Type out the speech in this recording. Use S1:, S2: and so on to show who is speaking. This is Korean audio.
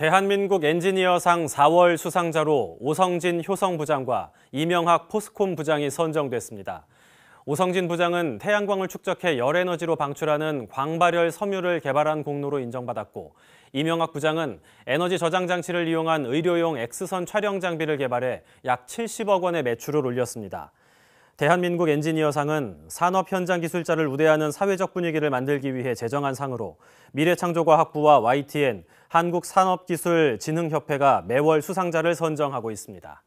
S1: 대한민국 엔지니어상 4월 수상자로 오성진 효성 부장과 이명학 포스콤 부장이 선정됐습니다. 오성진 부장은 태양광을 축적해 열에너지로 방출하는 광발열 섬유를 개발한 공로로 인정받았고 이명학 부장은 에너지 저장 장치를 이용한 의료용 X선 촬영 장비를 개발해 약 70억 원의 매출을 올렸습니다. 대한민국 엔지니어상은 산업 현장 기술자를 우대하는 사회적 분위기를 만들기 위해 제정한 상으로 미래창조과학부와 YTN, 한국산업기술진흥협회가 매월 수상자를 선정하고 있습니다.